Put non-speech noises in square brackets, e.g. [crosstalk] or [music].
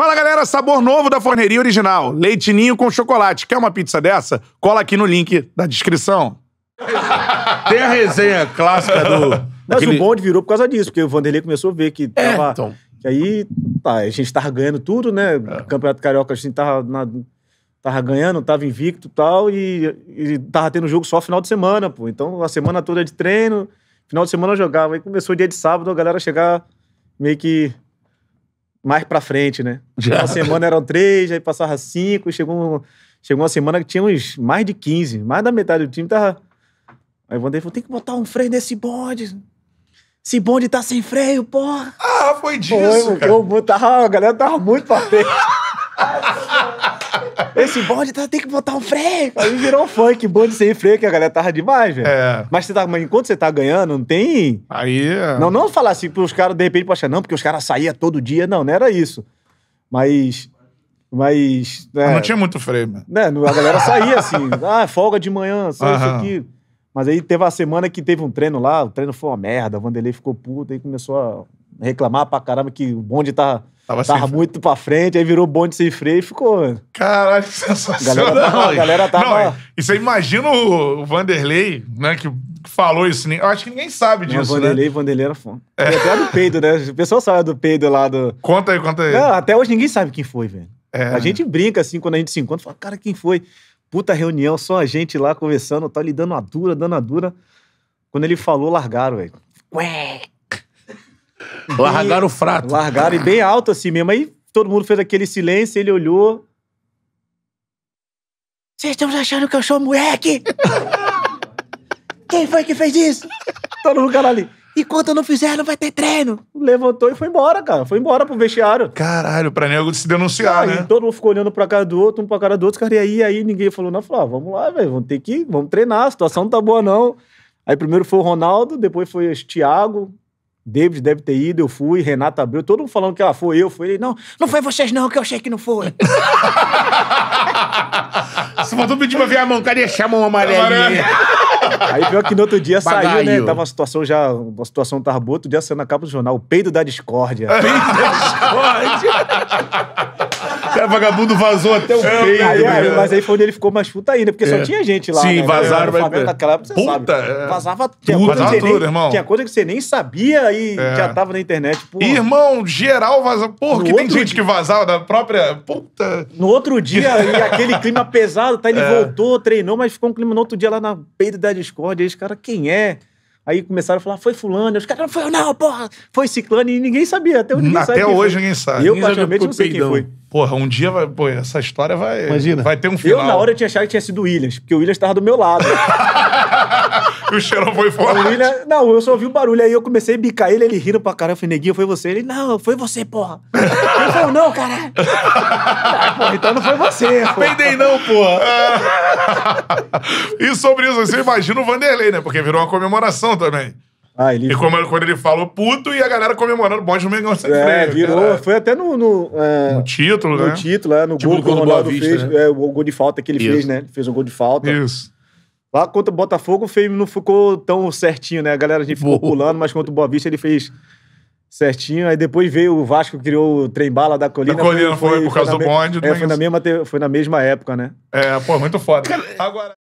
Fala galera, sabor novo da forneria original: leitinho com chocolate. Quer uma pizza dessa? Cola aqui no link da descrição. [laughs] Tem a resenha clássica do. Mas daquele... o bonde virou por causa disso, porque o Vanderlei começou a ver que é, tava. É, então. Que aí, tá, a gente tava ganhando tudo, né? É. Campeonato Carioca, a gente tava, na... tava ganhando, tava invicto tal, e tal, e tava tendo jogo só final de semana, pô. Então a semana toda de treino, final de semana eu jogava. Aí começou o dia de sábado, a galera chegar meio que mais pra frente, né? [laughs] Já. Uma semana eram três, aí passava cinco, chegou, um, chegou uma semana que tinha uns mais de 15, mais da metade do time tava. Aí o Vanderlei falou: tem que botar um freio nesse bonde. Esse bonde tá sem freio, porra! Ah, foi disso! Foi, cara. Eu, eu, tava, a galera tava muito pra frente. [laughs] Esse bonde tá, tem que botar um freio. Aí virou um funk, bonde sem freio, que a galera tava demais, velho. É. Mas, você tá, mas enquanto você tá ganhando, não tem. Aí. É. Não, não falar assim pros caras, de repente, poxa, não, porque os caras saíam todo dia. Não, não era isso. Mas. Mas. É, mas não tinha muito freio, Né, a galera saía assim. [laughs] ah, folga de manhã, só uhum. isso aqui. Mas aí teve a semana que teve um treino lá, o treino foi uma merda, o Vanderlei ficou puto, aí começou a reclamar pra caramba que o bonde tá, tava, tava, muito pra frente, aí virou bonde sem freio e ficou. Caralho, sensacional. A galera tava. galera tava... e você imagina o, Vanderlei, né, que falou isso. Eu acho que ninguém sabe disso, não, Vanderlei, né? Vanderlei era fã. É. Até do peido, né? O pessoal sabe do peido lá do... Conta aí, conta aí. Não, até hoje ninguém sabe quem foi, velho. É. A gente brinca, assim, quando a gente se encontra, fala, cara, quem foi? Puta reunião, só a gente lá conversando, tá lhe dando a dura, dando a dura. Quando ele falou, largaram, velho. Ué, Largaram o frato. Largaram, e bem alto assim mesmo. Aí todo mundo fez aquele silêncio, ele olhou. Vocês estão achando que eu sou moleque? [laughs] Quem foi que fez isso? Todo mundo, cara, ali. Enquanto eu não fizer, não vai ter treino. Levantou e foi embora, cara. Foi embora pro vestiário. Caralho, pra nego se denunciar, aí, né? Todo mundo ficou olhando pra cara do outro, um pra cara do outro, cara. E aí, aí ninguém falou, não. Falou, ah, vamos lá, velho, vamos ter que ir, vamos treinar, a situação não tá boa, não. Aí primeiro foi o Ronaldo, depois foi o Thiago, David deve ter ido, eu fui, Renata abriu, todo mundo falando que ela ah, foi, eu fui. Ele, não, não foi vocês não, que eu achei que não foi. Só [laughs] faltou pedir pra ver a mão, cadê a mão amarelinha? Aí pior que no outro dia Bagaio. saiu, né? Tava uma situação já, uma situação tava boa, outro dia saiu na capa do jornal, o peido da discórdia. Peito da discórdia. [laughs] cara vagabundo vazou até o é, peito. Aí, aí, né? mas aí foi onde ele ficou mais puta ainda, porque só é. tinha gente lá. Sim, né? vazaram. Vai... Flamengo é. você puta, sabe. Vazava tudo. Vazava tudo, nem, irmão. Tinha coisa que você nem sabia e já tava na internet. Porra. Irmão, geral vazava. Porra, que tem gente que vazava da própria... Puta. No outro dia, e aquele [laughs] clima pesado, tá? Ele voltou, treinou, mas ficou um clima no outro dia lá na peida da Discord. Aí esse cara, quem é? Aí começaram a falar, foi fulano. Os caras, não foi eu não, porra. Foi ciclano. E ninguém sabia. Até, ninguém até hoje ninguém sabe. Eu, particularmente, não sei peidão. quem foi. Porra, um dia vai, pô, essa história vai, Imagina. vai ter um final. Eu, na hora, eu tinha achado que tinha sido o Williams. Porque o Williams estava do meu lado. [laughs] o cheiro foi fora. William, não, eu só ouvi o barulho. Aí eu comecei a bicar ele, ele riram pra caramba. Eu falei, neguinho, foi você. Ele, não, foi você, porra. ele falou, não, caralho. [laughs] ah, então não foi você. Peidei não, porra. É. e sobre isso, você imagina o Vanderlei, né? Porque virou uma comemoração também. Ah, ele... E como, é, quando ele falou puto e a galera comemorando o de um Mengão sem é, virou. Cara. Foi até no... No, é, no título, no né? No título, é, no tipo gol que o Ronaldo fez. Né? É, o gol de falta que ele isso. fez, né? Ele fez um gol de falta. Isso. Lá contra o Botafogo, o Fêmeo não ficou tão certinho, né? A galera a gente ficou Boa. pulando, mas contra o Boa Vista ele fez certinho. Aí depois veio o Vasco, criou o trem-bala da colina. Da colina foi, foi, por causa do bonde. É, né, foi, na mesma, foi na mesma época, né? É, pô, muito foda. Agora...